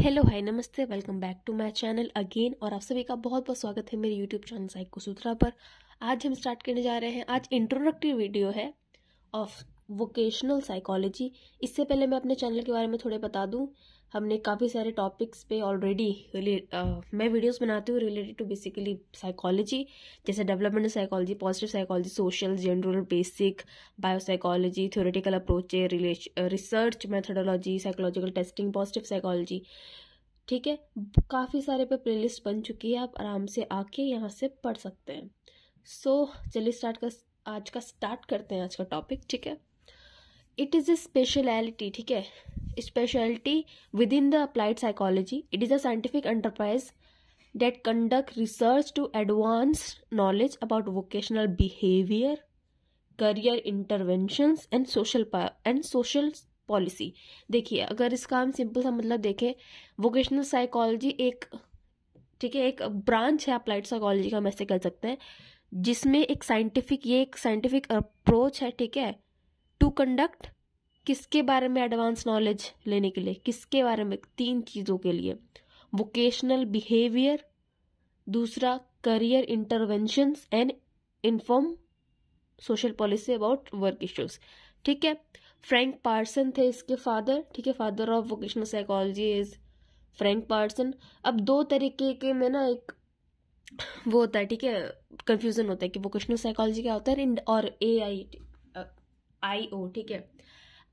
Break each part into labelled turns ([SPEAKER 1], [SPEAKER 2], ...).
[SPEAKER 1] Hello hi namaste welcome back to my channel again और आप सभी का बहुत बहुत स्वागत है मेरे यूट्यूब चैनल साइको सूत्रा पर आज हम स्टार्ट करने जा रहे हैं आज इंट्रोडक्टिव वीडियो है ऑफ वोकेशनल साइकोलॉजी इससे पहले मैं अपने चैनल के बारे में थोड़े बता दूं हमने काफ़ी सारे टॉपिक्स पे ऑलरेडी मैं वीडियोस बनाती हूँ रिलेटेड टू बेसिकली साइकोलॉजी जैसे development psychology positive psychology social general basic biopsychology theoretical approach research methodology psychological testing positive psychology ठीक है काफ़ी सारे पे प्लेलिस्ट बन चुकी है आप आराम से आके यहाँ से पढ़ सकते हैं सो so, चलिए स्टार्ट कर आज का स्टार्ट करते हैं आज का टॉपिक ठीक है इट इज़ ए स्पेशलिटी ठीक है speciality within the applied psychology it is a scientific enterprise that conduct research to advance knowledge about vocational behaviour career intervention and social and social policy देखिए अगर इसका हम simple सा मतलब देखें vocational psychology एक ठीक है एक ब्रांच है अप्लाइड साइकोलॉजी का हम ऐसे कह सकते हैं जिसमें एक साइंटिफिक ये एक साइंटिफिक अप्रोच है ठीक है टू कंडक्ट किसके बारे में एडवांस नॉलेज लेने के लिए किसके बारे में तीन चीज़ों के लिए वोकेशनल बिहेवियर दूसरा career interventions and inform social policy about work issues ठीक है फ्रैंक पार्सन थे इसके फादर ठीक है father of vocational psychology is Frank Parson अब दो तरीके के में ना एक वो होता है ठीक है कन्फ्यूजन होता है कि वोकेशनल साइकोलॉजी क्या होता है और ए आई आई ओ ठीक है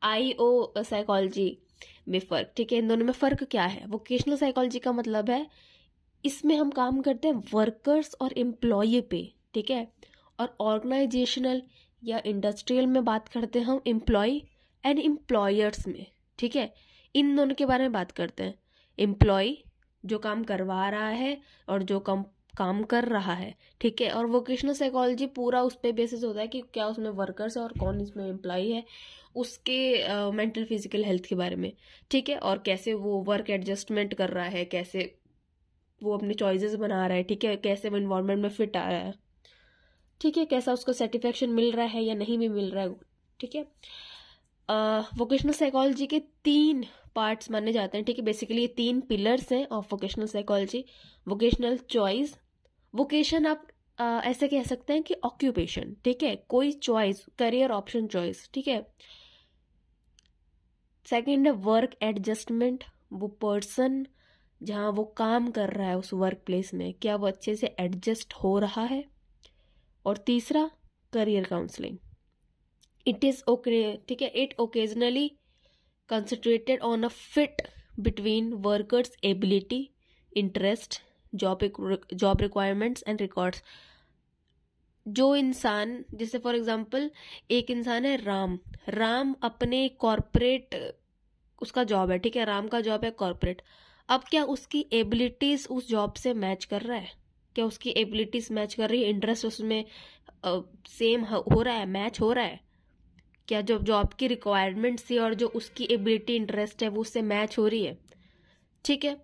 [SPEAKER 1] आई ओ साइकोलॉजी में फ़र्क ठीक है इन दोनों में फ़र्क क्या है वोकेशनल साइकोलॉजी का मतलब है इसमें हम काम करते हैं वर्कर्स और एम्प्लॉय पे ठीक है और ऑर्गेनाइजेशनल या इंडस्ट्रियल में बात करते हैं हम एम्प्लॉय एंड एम्प्लॉयर्स में ठीक है इन दोनों के बारे में बात करते हैं एम्प्लॉय जो काम करवा रहा है और जो कम काम कर रहा है ठीक है और वोकेशनल साइकोलॉजी पूरा उस पर बेसिस होता है कि क्या उसमें वर्कर्स है और कौन इसमें एम्प्लॉई है उसके मेंटल फिजिकल हेल्थ के बारे में ठीक है और कैसे वो वर्क एडजस्टमेंट कर रहा है कैसे वो अपने चॉइसेस बना रहा है ठीक है कैसे वो इन्वायरमेंट में फिट आ रहा है ठीक है कैसा उसको सेटिस्फेक्शन मिल रहा है या नहीं भी मिल रहा है ठीक है वोकेशनल साइकोलॉजी के तीन पार्ट्स माने जाते हैं ठीक है बेसिकली ये तीन पिलर्स हैं of vocational psychology vocational choice vocation आप आ, ऐसे कह सकते हैं कि ऑक्यूपेशन ठीक है कोई चॉइस करियर ऑप्शन चॉइस ठीक है सेकेंड है वर्क एडजस्टमेंट वो पर्सन जहाँ वो काम कर रहा है उस वर्क प्लेस में क्या वो अच्छे से एडजस्ट हो रहा है और तीसरा career counselling it is okay ठीक है it occasionally concentrated on a fit between workers ability interest job job requirements and records जो इंसान जैसे फॉर एग्जांपल एक इंसान है राम राम अपने कॉरपोरेट उसका जॉब है ठीक है राम का जॉब है कॉरपोरेट अब क्या उसकी एबिलिटीज उस जॉब से मैच कर रहा है क्या उसकी एबिलिटीज मैच कर रही है इंटरेस्ट उसमें सेम हो रहा है मैच हो रहा है क्या जो जॉब की रिक्वायरमेंट्स थी और जो उसकी एबिलिटी इंटरेस्ट है वो उससे मैच हो रही है ठीक है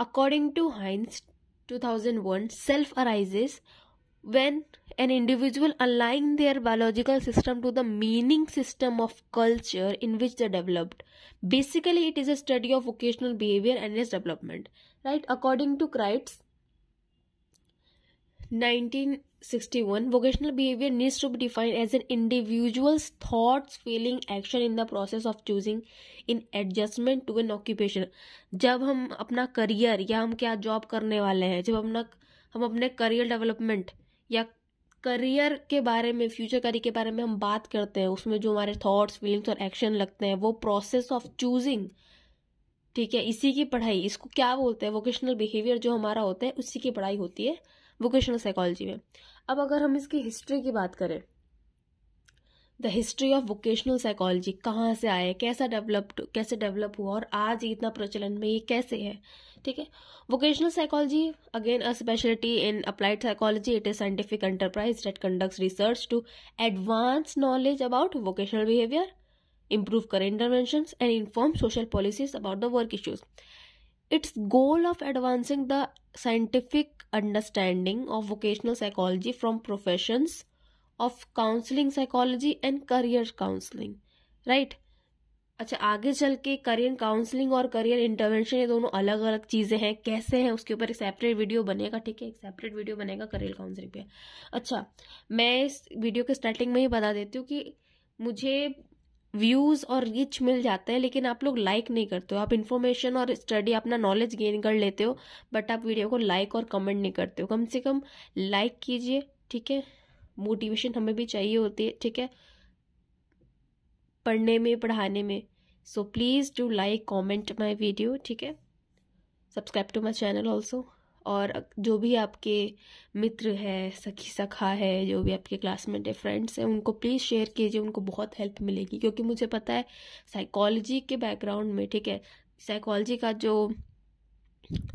[SPEAKER 1] according to Hines 2001 self arises when an individual aligns their biological system to the meaning system of culture in which they developed basically it is a study of vocational behavior and its development right according to kreitz 19 61 vocational behavior needs to be defined as an individual's thoughts feeling action in the process of choosing in adjustment to an occupation जब हम अपना career या हम क्या job करने वाले हैं जब अपना हम अपने करियर डेवलपमेंट या करियर के बारे में फ्यूचर करियर के बारे में हम बात करते हैं उसमें जो हमारे थॉट्स फीलिंग्स और एक्शन लगते हैं वो प्रोसेस ऑफ चूजिंग ठीक है इसी की पढ़ाई इसको क्या बोलते हैं वोकेशनल बिहेवियर जो हमारा होता है उसी की पढ़ाई होती है वोकेशनल साइकोलॉजी में अब अगर हम इसकी हिस्ट्री की बात करें the history of vocational psychology कहाँ से आए कैसा डेवलप कैसे डेवलप हुआ और आज इतना प्रचलन में ये कैसे है ठीक है vocational psychology again a speciality in applied psychology it is scientific enterprise that conduct research to advance knowledge about vocational behaviour improve करें intervention and inform social policies about the work issues its goal of advancing the scientific understanding of vocational psychology from profession of counselling psychology and career counselling right अच्छा आगे चल के career counselling और career intervention ये दोनों अलग अलग चीजें हैं कैसे हैं उसके ऊपर एक सेपरेट वीडियो बनेगा ठीक है एक सेपरेट वीडियो बनेगा करियर काउंसलिंग पे अच्छा मैं इस वीडियो के स्टार्टिंग में ही बता देती हूँ कि मुझे व्यूज़ और रीच मिल जाता है लेकिन आप लोग लाइक नहीं करते हो आप इन्फॉर्मेशन और स्टडी अपना नॉलेज गेन कर लेते हो बट आप वीडियो को लाइक और कमेंट नहीं करते हो कम से कम लाइक कीजिए ठीक है मोटिवेशन हमें भी चाहिए होती है ठीक है पढ़ने में पढ़ाने में so please do like comment my video ठीक है subscribe to my channel also और जो भी आपके मित्र है सखी सखा है जो भी आपके क्लासमेट है फ्रेंड्स हैं उनको प्लीज़ शेयर कीजिए उनको बहुत हेल्प मिलेगी क्योंकि मुझे पता है साइकोलॉजी के बैकग्राउंड में ठीक है साइकोलॉजी का जो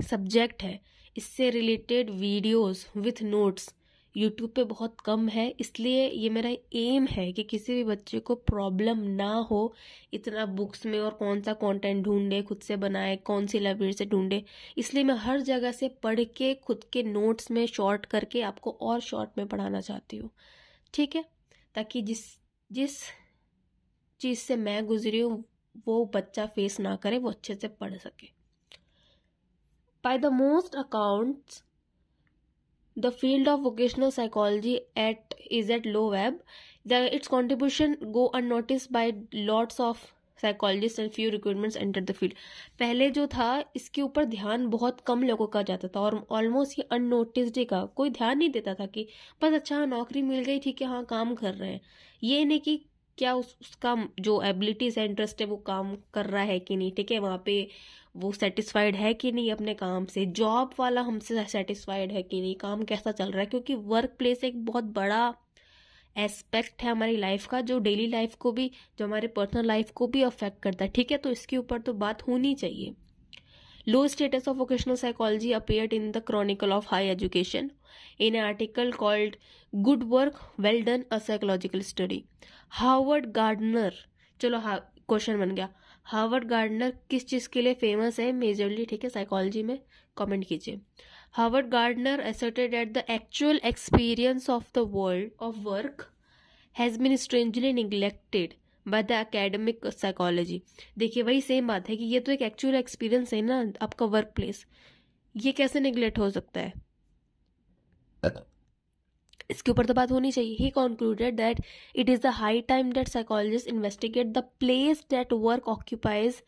[SPEAKER 1] सब्जेक्ट है इससे related videos with notes YouTube पे बहुत कम है इसलिए ये मेरा एम है कि किसी भी बच्चे को प्रॉब्लम ना हो इतना बुक्स में और कौन सा कंटेंट ढूंढे खुद से बनाए कौन सी लाइब्रेरी से ढूंढे इसलिए मैं हर जगह से पढ़ के खुद के नोट्स में शॉर्ट करके आपको और शॉर्ट में पढ़ाना चाहती हूँ ठीक है ताकि जिस जिस चीज़ से मैं गुजरी हूँ वो बच्चा फेस ना करे वो अच्छे से पढ़ सके by the most accounts the field of vocational psychology at is at low ebb the its contribution go unnoticed by lords of psychologist and few recruitments enter the field पहले जो था इसके ऊपर ध्यान बहुत कम लोगों का जाता था और ऑलमोस्ट ये अननोटिस्ड का कोई ध्यान नहीं देता था कि बस अच्छा नौकरी मिल गई थी कि हाँ काम कर रहे हैं ये नहीं कि क्या उस उसका जो एबिलिटीज है इंटरेस्ट है वो काम कर रहा है कि नहीं ठीक है वहाँ पे वो सेटिस्फाइड है कि नहीं अपने काम से जॉब वाला हमसे सेटिस्फाइड है कि नहीं काम कैसा चल रहा है क्योंकि वर्क प्लेस एक बहुत बड़ा एस्पेक्ट है हमारी लाइफ का जो डेली लाइफ को भी जो हमारे पर्सनल लाइफ को भी अफेक्ट करता है ठीक है तो इसके ऊपर तो बात होनी चाहिए low status of vocational psychology appear in the chronicle of high education in article called good work well done a psychological study Harvard Gardner चलो हा क्वेश्चन बन गया हार्वर्ड गार्डनर किस चीज़ के लिए फेमस है मेजरली ठीक है साइकोलॉजी में कॉमेंट कीजिए Harvard Gardner asserted at the actual experience of the world of work has been strangely neglected by the academic psychology देखिए वही सेम बात है कि ये तो एक एक्चुअल एक्सपीरियंस है ना आपका वर्क प्लेस ये कैसे निगलेक्ट हो सकता है इसके ऊपर तो बात होनी चाहिए he concluded that it is the high time that psychologist investigate the place that work occupies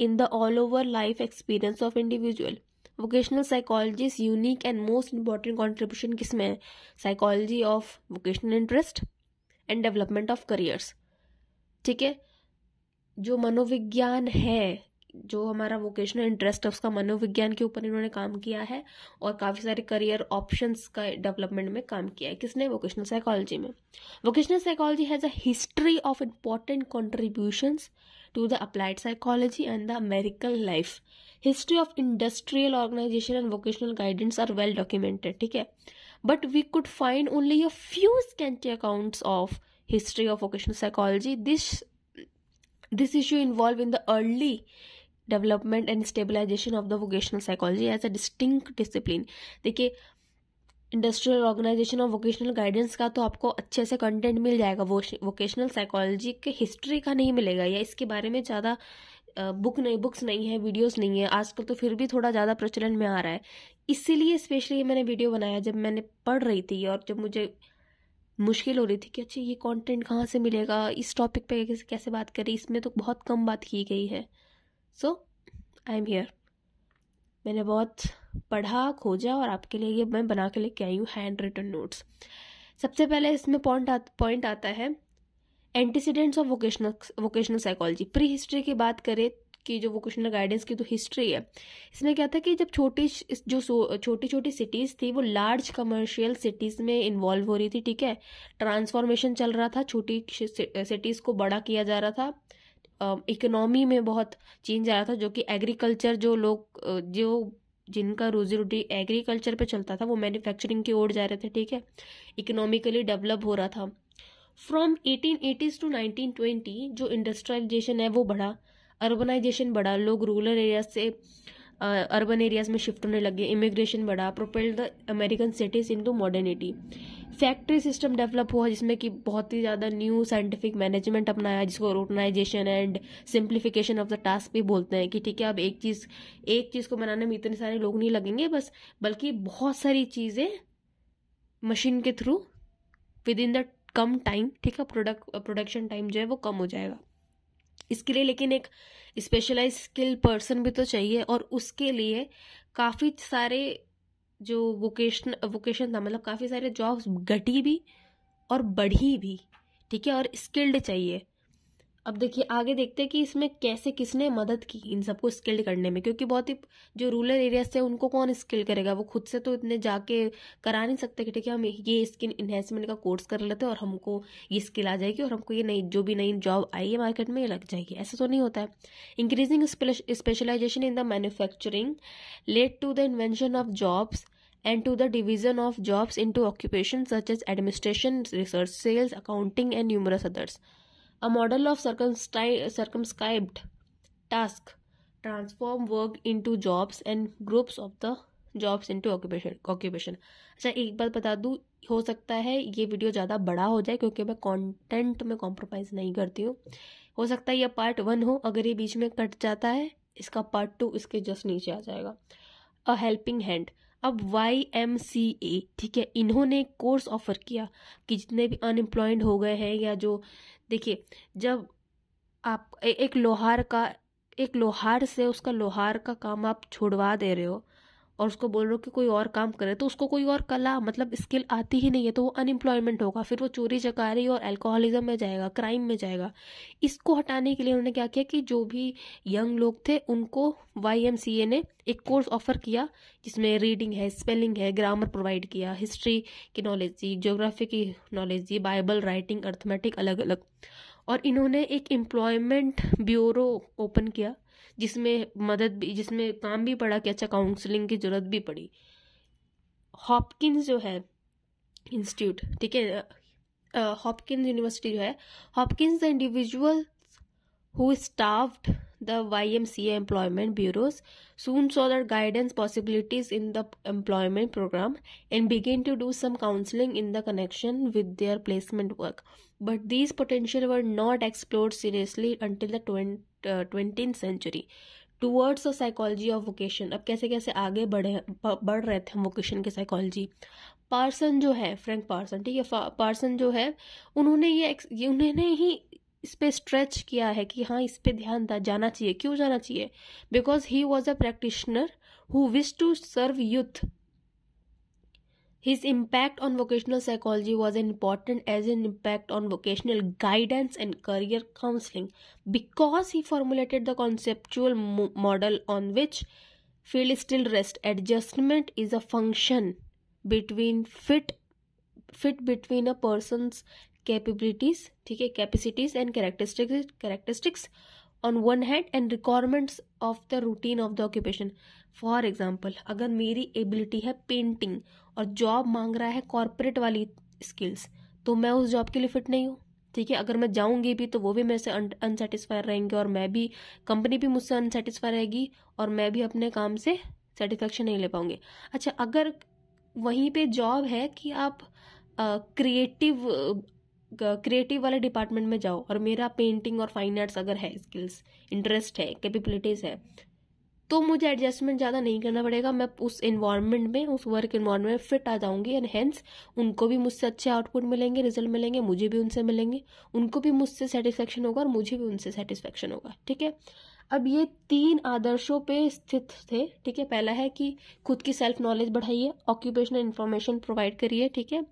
[SPEAKER 1] in the all over life experience of individual vocational psychology unique and most important contribution किसमें है psychology of vocational interest and development of careers ठीक है जो मनोविज्ञान है जो हमारा vocational interest है उसका मनोविज्ञान के ऊपर इन्होंने काम किया है और काफ़ी सारे करियर ऑप्शंस का डेवलपमेंट में काम किया है किसने वोकेशनल साइकोलॉजी में vocational psychology has a history of important contributions to the applied psychology and the American life history of industrial organisation and vocational guidance are well documented ठीक है but we could find only a few scanty accounts of history of vocational psychology this this issue involved in the early development and stabilization of the vocational psychology as a distinct discipline देखिए industrial organisation of vocational guidance का तो आपको अच्छे से content मिल जाएगा वो vocational psychology के history का नहीं मिलेगा या इसके बारे में ज़्यादा बुक नहीं बुक्स नहीं है वीडियोस नहीं है आजकल तो फिर भी थोड़ा ज़्यादा प्रचलन में आ रहा है इसीलिए स्पेशली मैंने वीडियो बनाया जब मैंने पढ़ रही थी और जब मुझे मुश्किल हो रही थी कि अच्छा ये कंटेंट कहाँ से मिलेगा इस टॉपिक पे कैसे कैसे बात करें इसमें तो बहुत कम बात की गई है सो आई एम हेयर मैंने बहुत पढ़ा खोजा और आपके लिए ये मैं बना के लेके आई हूँ हैंड रिटन नोट्स सबसे पहले इसमें पॉइंट पॉइंट आता है antecedents of vocational vocational psychology pre history की बात करें की जो वोकेशनल गाइडेंस की जो तो हिस्ट्री है इसमें क्या था कि जब छोटी जो छोटी छोटी सिटीज़ थी वो लार्ज कमर्शियल सिटीज़ में इन्वॉल्व हो रही थी ठीक है ट्रांसफॉर्मेशन चल रहा था छोटी सिटीज़ को बड़ा किया जा रहा था इकोनॉमी में बहुत चेंज आ रहा था जो कि एग्रीकल्चर जो लोग जो जिनका रोजी रोटी एग्रीकल्चर पे चलता था वो मैन्युफैक्चरिंग की ओर जा रहे थे ठीक है इकोनॉमिकली डेवलप हो रहा था from eighteen eighties to nineteen twenty जो इंडस्ट्रियलाइजेशन है वो बढ़ा अर्बनाइजेशन बढ़ा लोग रूरल एरियाज से अर्बन एरियाज में शिफ्ट होने लगे इमिग्रेशन बढ़ा propelled the American cities into modernity factory system develop हुआ जिसमें कि बहुत ही ज़्यादा न्यू साइंटिफिक मैनेजमेंट अपनाया जिसको routinisation and simplification of the task भी बोलते हैं कि ठीक है अब एक चीज़ एक चीज़ को बनाने में इतने सारे लोग नहीं लगेंगे बस बल्कि बहुत सारी चीज़ें मशीन के थ्रू विद इन द कम टाइम ठीक है प्रोडक्ट प्रोडक्शन टाइम जो है वो कम हो जाएगा इसके लिए लेकिन एक स्पेशलाइज स्किल पर्सन भी तो चाहिए और उसके लिए काफ़ी सारे जो वोकेशन वोकेशन था मतलब काफ़ी सारे जॉब्स घटी भी और बढ़ी भी ठीक है और स्किल्ड चाहिए अब देखिए आगे देखते हैं कि इसमें कैसे किसने मदद की इन सबको स्किल्ड करने में क्योंकि बहुत ही जो रूरल एरियाज थे उनको कौन स्किल करेगा वो खुद से तो इतने जाके करा नहीं सकते कि ठीक है हम ये स्किन इन्हेंसमेंट का कोर्स कर लेते हैं और हमको ये स्किल आ जाएगी और हमको ये नई जो भी नई जॉब आई है मार्केट में ये लग जाएगी ऐसा तो नहीं होता है increasing specialisation in the manufacturing led to the invention of jobs and to the division of jobs into occupation such as administration research sales accounting and numerous others A model of circumscribed task transform work into jobs and groups of the jobs to occupation occupation अच्छा एक बात बता दूँ हो सकता है ये video ज़्यादा बड़ा हो जाए क्योंकि मैं कंटेंट में कॉम्प्रोमाइज़ नहीं करती हूँ हो सकता है यह पार्ट वन हो अगर ये बीच में कट जाता है इसका पार्ट टू इसके जस्ट नीचे आ जाएगा अ हेल्पिंग हैंड अब वाई एम सी ए ठीक है इन्होंने कोर्स ऑफर किया कि जितने भी अनएम्प्लॉयड हो गए हैं या जो देखिए जब आप ए, एक लोहार का एक लोहार से उसका लोहार का काम आप छुड़वा दे रहे हो और उसको बोल रहे हो कि कोई और काम करे तो उसको कोई और कला मतलब स्किल आती ही नहीं है तो वो अनएम्प्लॉयमेंट होगा फिर वो चोरी चकारी और अल्कोहलिज्म में जाएगा क्राइम में जाएगा इसको हटाने के लिए उन्होंने क्या किया कि जो भी यंग लोग थे उनको वाई ने एक कोर्स ऑफर किया जिसमें रीडिंग है स्पेलिंग है ग्रामर प्रोवाइड किया हिस्ट्री की नॉलेज दी जोग्राफी की नॉलेज दी बाइबल राइटिंग अर्थमेटिक अलग अलग और इन्होंने एक एम्प्लॉयमेंट ब्यूरो ओपन किया जिसमें मदद भी जिसमें काम भी पड़ा कि अच्छा काउंसलिंग की जरूरत भी पड़ी हॉपकिन जो है इंस्टीट्यूट ठीक है हॉपकिंस यूनिवर्सिटी जो है Hopkins the individual who staffed the Y M C employment bureaus soon saw their guidance possibilities in the employment programme and began to do some counselling in the connection with their placement work but these potential were not explored seriously until the twent twentieth century towards the psychology of vocation अब कैसे कैसे आगे बढ़े बढ़ रहे थे हम vocation की साइकोलॉजी पार्सन जो है फ्रैंक पार्सन ठीक है पार्सन जो है उन्होंने ये, उन्होंने ही इस पर स्ट्रेच किया है कि हाँ इस पर ध्यान जाना चाहिए क्यों जाना चाहिए because he was a practitioner who wish to serve youth His impact on vocational psychology was important as an impact on vocational guidance and career counseling because he formulated the conceptual mo- model on which field still rest. Adjustment is a function between fit fit between a person's capabilities, okay, capacities and characteristics characteristics on one hand and requirements of the routine of the occupation. For example अगर मेरी ability है painting और job मांग रहा है corporate वाली skills तो मैं उस जॉब के लिए फिट नहीं हूँ ठीक है अगर मैं जाऊँगी भी तो वो भी मेरे से अनसेटिस्फाई रहेंगे और मैं भी कंपनी भी मुझसे अनसेटिस्फाई रहेगी और मैं भी अपने काम से सेटिस्फेक्शन नहीं ले पाऊंगी अच्छा अगर वहीं पे जॉब है कि आप क्रिएटिव क्रिएटिव वाले डिपार्टमेंट में जाओ और मेरा पेंटिंग और फाइन आर्ट्स अगर है स्किल्स इंटरेस्ट है कैपेबिलिटीज़ है तो मुझे एडजस्टमेंट ज़्यादा नहीं करना पड़ेगा मैं उस इन्वायरमेंट में उस वर्क इन्वायरमेंट में फिट आ जाऊंगी एंड हेंस उनको भी मुझसे अच्छे आउटपुट मिलेंगे रिजल्ट मिलेंगे मुझे भी उनसे मिलेंगे उनको भी मुझसे सेटिस्फेक्शन होगा और मुझे भी उनसे सेटिस्फेक्शन होगा ठीक है अब ये तीन आदर्शों पे स्थित थे ठीक है पहला है कि खुद की सेल्फ नॉलेज बढ़ाइए ऑक्यूपेशनल इन्फॉर्मेशन प्रोवाइड करिए ठीक है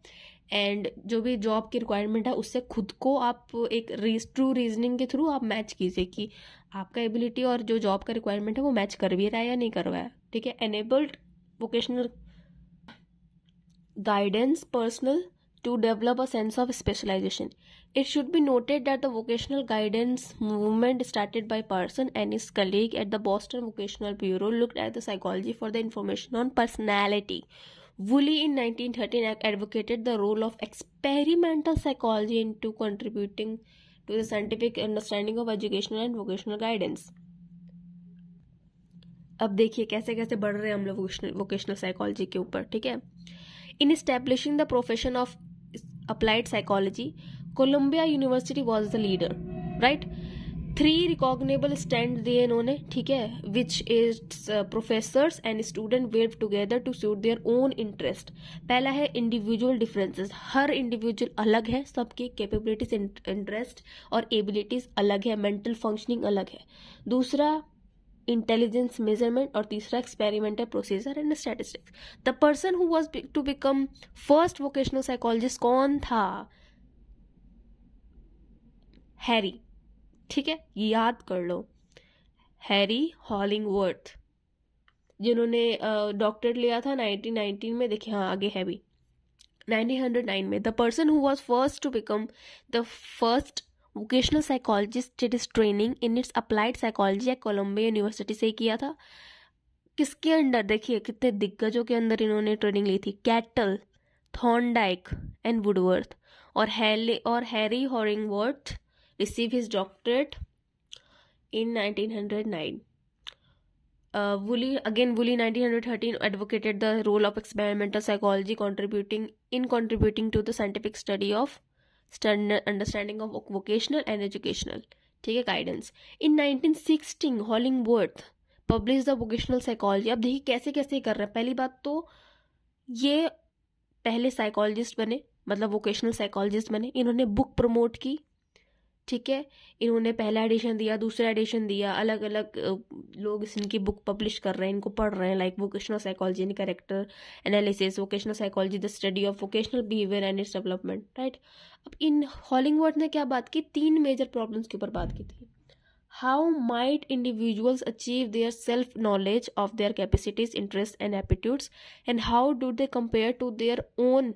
[SPEAKER 1] एंड जो भी जॉब की रिक्वायरमेंट है उससे खुद को आप एक ट्रू रीजनिंग के थ्रू आप मैच कीजिए कि आपका एबिलिटी और जो जॉब का रिक्वायरमेंट है वो मैच कर भी रहा है या नहीं करवाया है ठीक है enabled vocational guidance personal to develop a sense of specialisation it should be noted that the vocational guidance movement started by person and his colleague at the Boston vocational bureau look at the psychology for the information on personality Woolley in 1913 advocated the role of experimental psychology into contributing to the scientific understanding of educational and vocational guidance. अब देखिए कैसे कैसे बढ़ रहे हैं हम लोग vocational psychology के ऊपर ठीक है in establishing the profession of applied psychology Columbia University was the leader right three recognisable stand दिए इन्होंने ठीक है which is professors and student wave together to suit their own interest पहला है इंडिविजुअल डिफरेंसेस हर इंडिविजुअल अलग है सबके capabilities interest और एबिलिटीज अलग है मेंटल फंक्शनिंग अलग है दूसरा इंटेलिजेंस मेजरमेंट और तीसरा experimental procedure and statistics the person who was to become first vocational psychologist कौन था हैरी ठीक है याद कर लो हैरी हॉलिंगवर्थ जिन्होंने डॉक्टर लिया था 1919 में देखिए हाँ आगे है भी 1909 में the person who was first to become the first vocational psychologist it is training in its applied psychology at Columbia University से किया था किसके अंडर देखिए कितने दिग्गजों के अंदर इन्होंने ट्रेनिंग ली थी कैटल थॉर्नडाइक एंड वुडवर्थ और हैली और Harry Hollingworth receive his doctorate in 1909. Uh, Woolley, again Woolley 1913 advocated the role of experimental psychology contributing in contributing to the scientific study of standard understanding of vocational and educational ठीक है guidance in 1916 Hollingworth publish the vocational psychology अब देखिए कैसे कैसे कर रहे हैं पहली बात तो ये पहले साइकोलॉजिस्ट बने मतलब वोकेशनल साइकोलॉजिस्ट बने इन्होंने बुक प्रमोट की ठीक है इन्होंने पहला एडिशन दिया दूसरा एडिशन दिया अलग अलग लोग इनकी बुक पब्लिश कर रहे हैं इनको पढ़ रहे हैं like vocational psychology and character analysis vocational psychology the study of vocational behaviour and its development right अब इन हॉलिंगवर्ड ने क्या बात की तीन मेजर प्रॉब्लम्स के ऊपर बात की थी how might individuals achieve their self knowledge of their capacities interest and aptitudes and how do they compare to their own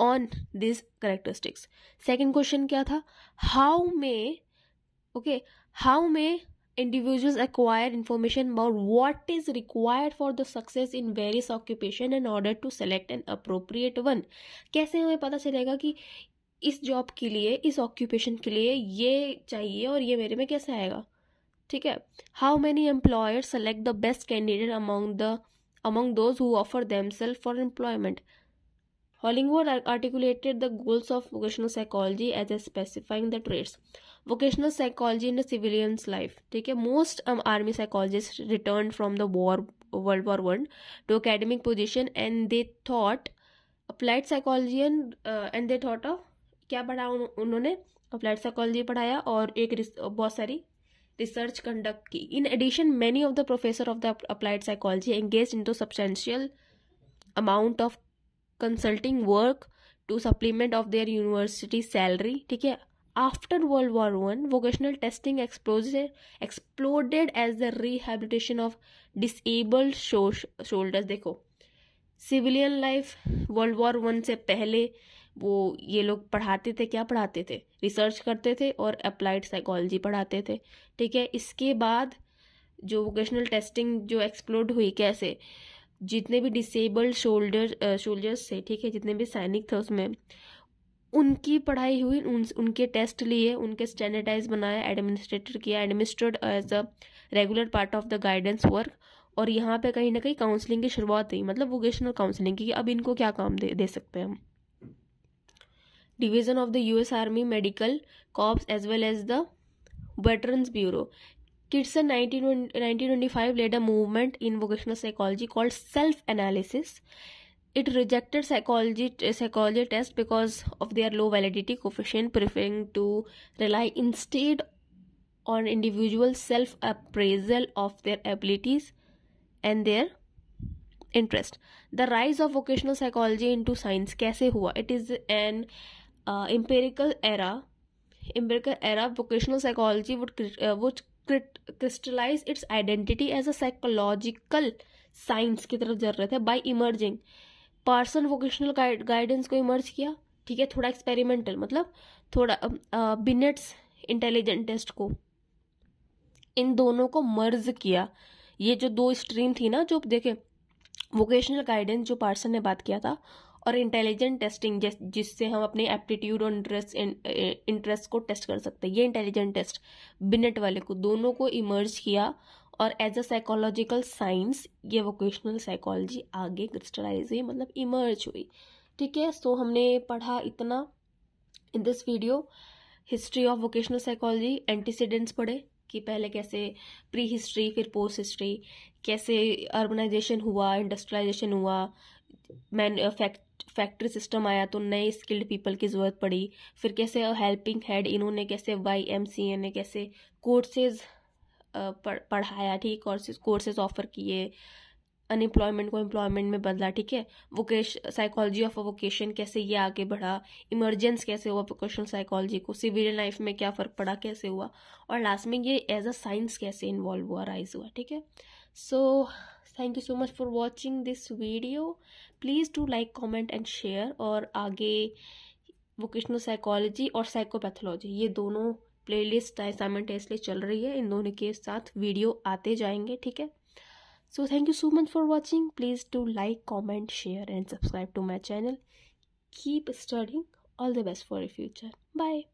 [SPEAKER 1] on this characteristics second question क्या था how may okay how may individual acquire information about what is required for the success in various occupation in order to select an appropriate one कैसे हमें पता चलेगा कि इस job के लिए इस ऑक्यूपेशन के लिए ये चाहिए और ये मेरे में कैसे आएगा ठीक है how many employer select the best candidate among the among those who offer them self for employment Hollingworth articulated the goals of vocational psychology as specifying the traits. Vocational psychology in the civilian's life. Okay, most um, army psychologists returned from the war World War One to academic position and they thought applied psychology and uh, and they thought of क्या पढ़ा उन, उन्होंने applied psychology पढ़ाया और एक uh, बहुत सारी research conduct की in addition many of the professor of the applied psychology engage in to substantial amount of consulting work to supplement of their university salary ठीक है after World War one vocational testing explodes exploded as the rehabilitation of disabled soldiers देखो civilian life World War one से पहले वो ये लोग पढ़ाते थे क्या पढ़ाते थे रिसर्च करते थे और अप्लाइड साइकोलॉजी पढ़ाते थे ठीक है इसके बाद जो वोकेशनल टेस्टिंग जो एक्सप्लोड हुई कैसे जितने भी डिसेबल्ड शोल्डर शोल्जर्स थे ठीक है जितने भी सैनिक थे उसमें उनकी पढ़ाई हुई उन उनके टेस्ट लिए उनके स्टैंडर्डाइज बनाया एडमिनिस्ट्रेटर किया administered as a regular part of the guidance work और यहाँ पे कहीं ना कहीं काउंसलिंग की शुरुआत हुई मतलब वोकेशनल काउंसलिंग की अब इनको क्या काम दे दे सकते हैं हम division of the US Army Medical Corps as well as the Veterans Bureau Kitson 1925 led a movement in vocational psychology called self-analysis. It rejected psychology eh, psychology tests because of their low validity coefficient, preferring to rely instead on individual self-appraisal of their abilities and their interest. The rise of vocational psychology into science कैसे हुआ? It is an uh, empirical era. Empirical era vocational psychology would uh, would crit crystallise its identity as a psychological science की तरफ जरूरत है by emerging person vocational guidance को emerge किया ठीक है थोड़ा एक्सपेरिमेंटल मतलब थोड़ा बिनेट्स इंटेलिजेंट टेस्ट को इन दोनों को मर्ज किया ये जो दो स्ट्रीम थी ना जो देखे वोकेशनल गाइडेंस जो पार्सन ने बात किया था और इंटेलिजेंट टेस्टिंग जिससे हम अपने एप्टीट्यूड और इंटरेस्ट इंटरेस्ट eh, को टेस्ट कर सकते हैं ये इंटेलिजेंट टेस्ट बिनेट वाले को दोनों को इमर्ज किया और एज अ साइकोलॉजिकल साइंस ये वोकेशनल साइकोलॉजी आगे क्रिस्टलाइज हुई मतलब इमर्ज हुई ठीक है सो हमने पढ़ा इतना in this video history of vocational psychology antecedents पढ़े कि पहले कैसे प्री हिस्ट्री फिर पोस्ट हिस्ट्री कैसे अर्बनाइजेशन हुआ इंडस्ट्रियलाइजेशन हुआ मैन फैक्ट्री सिस्टम आया तो नए स्किल्ड पीपल की ज़रूरत पड़ी फिर कैसे हेल्पिंग हैड इन्होंने कैसे वाई एम सी ए ने कैसे कोर्सेज पढ़ाया ठीक कोर्सेज कोर्सेज ऑफर किए अनएम्प्लॉयमेंट को एम्प्लॉयमेंट में बदला ठीक है vocation psychology of a vocation कैसे ये आगे बढ़ा इमरजेंस कैसे हुआ वोकेशनल साइकोलॉजी को सिविल लाइफ में क्या फ़र्क पड़ा कैसे हुआ और लास्ट में ये एज अ साइंस कैसे इन्वॉल्व हुआ राइज हुआ ठीक है so so, thank you so much for watching this video please do like comment and share और आगे वोकेशनल साइकोलॉजी और साइकोपैथोलॉजी ये दोनों प्लेलिस्ट असाइनमेंट टेस्ट लिस्ट चल रही है इन दोनों के साथ वीडियो आते जाएंगे ठीक है so thank you so much for watching please do like comment share and subscribe to my channel keep studying all the best for your future bye